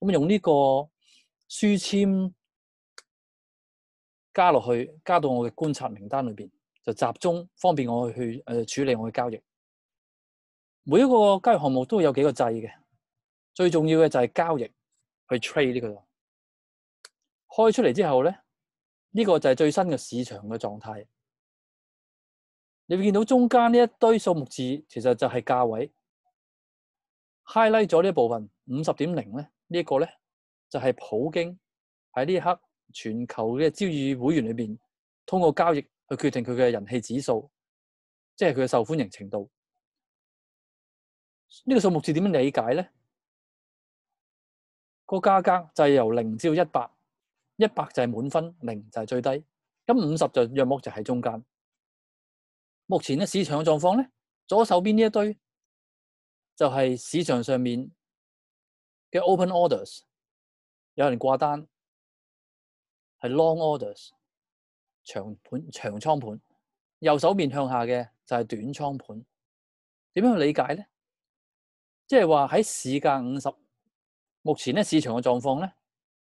咁用呢个书签加落去，加到我嘅观察名单里边，就集中方便我去处理我嘅交易。每一个交易项目都有几个掣嘅，最重要嘅就系交易去 trade 呢个。开出嚟之后咧，呢个就系最新嘅市场嘅状态。你会见到中间呢一堆数目字，其实就系价位 highlight 咗呢一部分五十点零咧。呢一個咧，就係普京喺呢一刻全球嘅交易會員裏边，通過交易去決定佢嘅人氣指數，即係佢嘅受歡迎程度。呢個數目字點樣理解咧？個價格就系由零至到一百，一百就係滿分，零就係最低，咁五十就约莫就喺中間。目前咧市場嘅狀況咧，左手邊呢一堆就係市場上面。嘅 open orders，有人掛單係 long orders，长盤長倉盤，右手面向下嘅就係短倉盤。點樣去理解咧？即係話喺市價五十，目前咧市場嘅狀況咧，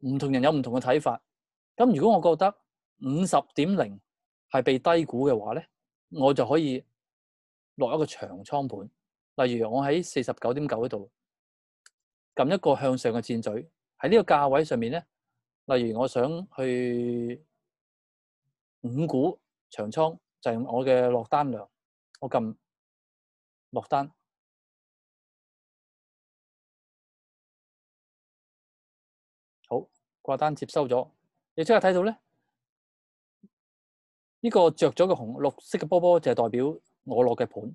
唔同人有唔同嘅睇法。咁如果我覺得五十點零係被低估嘅話咧，我就可以落一個長倉盤。例如我喺四十九點九嗰度。撳一個向上嘅箭嘴喺呢個價位上面咧，例如我想去五股長倉，就係我嘅落單量，我撳落單好掛單接收咗，你即刻睇到咧，呢個着咗個紅綠色嘅波波就代表我落嘅盤。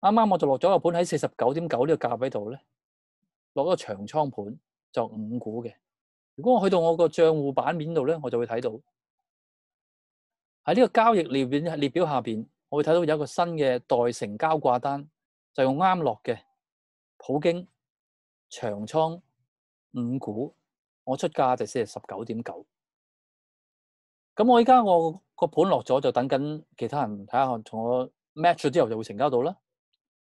啱啱我就落咗個盤喺四十九點九呢個價位度咧。攞個長倉盤就五股嘅，如果我去到我個帳户版面度咧，我就會睇到喺呢個交易列表列表下邊，我會睇到有一個新嘅待成交掛單，就用啱落嘅普京長倉五股，我出價就四十九點九。咁我依家我個盤落咗，就等緊其他人睇下同我 match 咗之後就會成交到啦。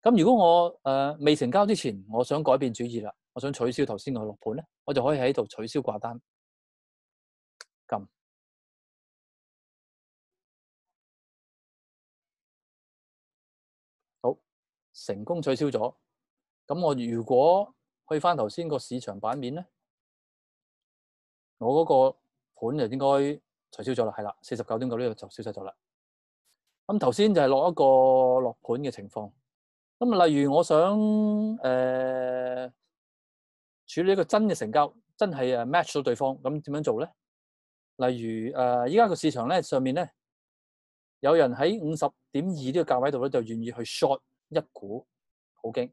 咁如果我誒未成交之前，我想改變主意啦。我想取消頭先個落盤咧，我就可以喺度取消掛單，撳好成功取消咗。咁我如果去翻頭先個市場版面咧，我嗰個盤就應該取消咗啦。係啦，四十九點九呢個就消失咗啦。咁頭先就係落一個落盤嘅情況。咁例如我想誒。處理一個真嘅成交，真係 match 到對方，咁點樣做咧？例如誒，依家個市場咧上面咧，有人喺五十點二呢個價位度咧就願意去 short 一股，好驚。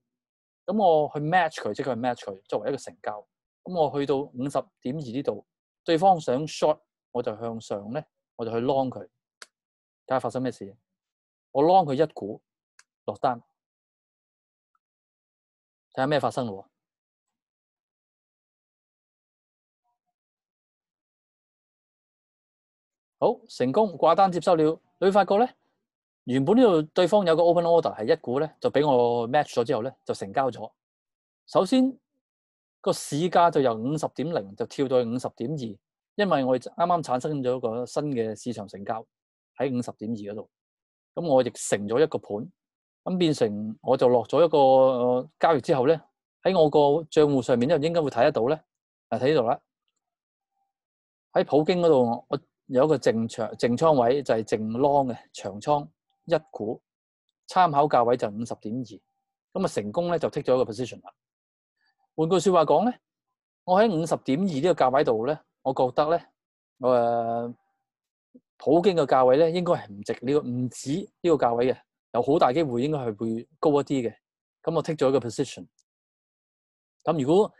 咁我去 match 佢，即係佢 match 佢作為一個成交。咁我去到五十點二呢度，對方想 short，我就向上咧，我就去 long 佢。睇下發生咩事？我 long 佢一股落單，睇下咩發生喎。好成功挂单接收了，你会发觉咧，原本呢度对方有个 open order 系一股咧，就俾我 match 咗之后咧，就成交咗。首先个市价就由五十点零就跳到去五十点二，因为我啱啱产生咗个新嘅市场成交喺五十点二嗰度，咁我亦成咗一个盘，咁变成我就落咗一个交易之后咧，喺我个账户上面咧，应该会睇得到咧。嗱睇呢度啦，喺普京嗰度我。有一個正长正倉位就係正 long 嘅長倉一股，參考價位就五十點二，咁啊成功咧就剔咗一個 position 啦。換句说話講咧，我喺五十點二呢個價位度咧，我覺得咧，誒普京嘅價位咧應該係唔值呢个唔止呢個價位嘅，有好大機會應該係會高一啲嘅。咁我剔咗一個 position。咁如果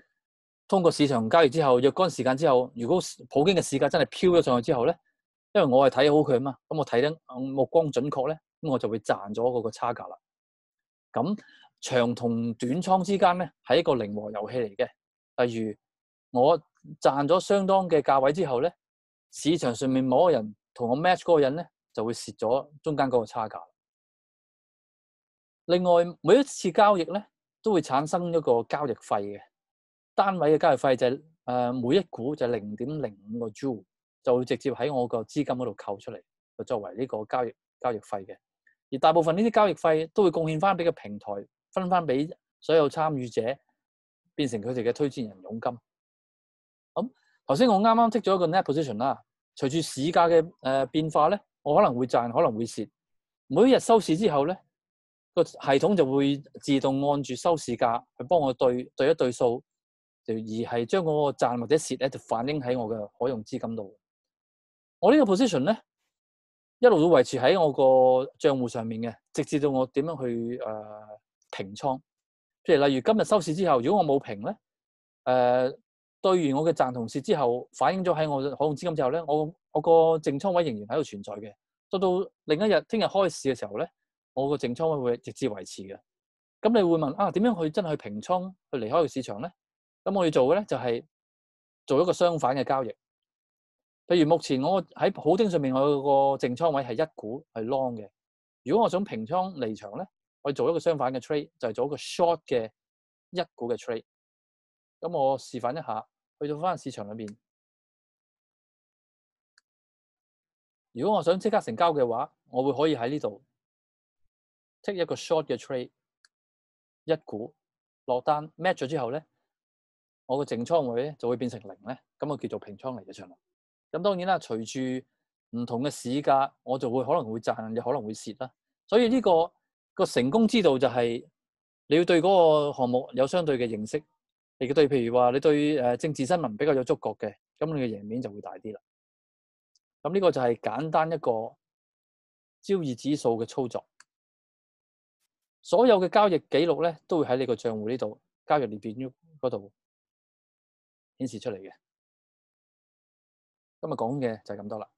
通过市场交易之后，若干时间之后，如果普京嘅市价真系飘咗上去之后咧，因为我系睇好佢啊嘛，咁我睇得目光准确咧，咁我就会赚咗嗰个差价啦。咁长同短仓之间咧系一个靈和游戏嚟嘅。例如我赚咗相当嘅价位之后咧，市场上面某個人同我 match 嗰个人咧就会蚀咗中间嗰个差价。另外每一次交易咧都会产生一个交易费嘅。單位嘅交易費就係誒每一股就零點零五個朱，就會直接喺我個資金嗰度扣出嚟，就作為呢個交易交易費嘅。而大部分呢啲交易費都會貢獻翻俾個平台，分翻俾所有參與者，變成佢哋嘅推薦人佣金。咁頭先我啱啱剔咗一個 net position 啦，隨住市價嘅诶變化咧，我可能會賺可能會蝕。每一日收市之後咧，個系統就會自動按住收市價去幫我对對一對數。就而係將嗰個賺或者蝕咧，就反映喺我嘅可用資金度。我呢個 position 咧，一路都維持喺我個賬户上面嘅，直至到我點樣去誒平倉。即如例如今日收市之後，如果我冇平咧，誒對完我嘅賺同蝕之後，反映咗喺我可用資金之後咧，我我個正倉位仍然喺度存在嘅。到到另一日，聽日開市嘅時候咧，我個正倉位會直至維持嘅。咁你會問啊，點樣去真係去平倉去離開個市場咧？咁我要做嘅咧就係做一個相反嘅交易。譬如目前我喺好丁上面，我個正倉位係一股係 long 嘅。如果我想平倉離場咧，我做一個相反嘅 trade 就係做一個 short 嘅一股嘅 trade。咁我示範一下，去到翻市場裏面。如果我想即刻成交嘅話，我會可以喺呢度 take 一個 short 嘅 trade 一股落單 match 咗之後咧。我個淨倉位咧就會變成零咧，咁我叫做平倉嚟嘅，就啦。咁。當然啦，隨住唔同嘅市價，我就會可能會賺，又可能會蝕啦。所以呢個個成功之道就係你要對嗰個項目有相對嘅認識，亦嘅對，譬如話你對誒政治新聞比較有觸覺嘅，咁你嘅贏面就會大啲啦。咁呢個就係簡單一個交易指數嘅操作，所有嘅交易記錄咧都會喺你個賬户呢度交易列表嗰度。顯示出嚟嘅，今日講嘅就係咁多啦。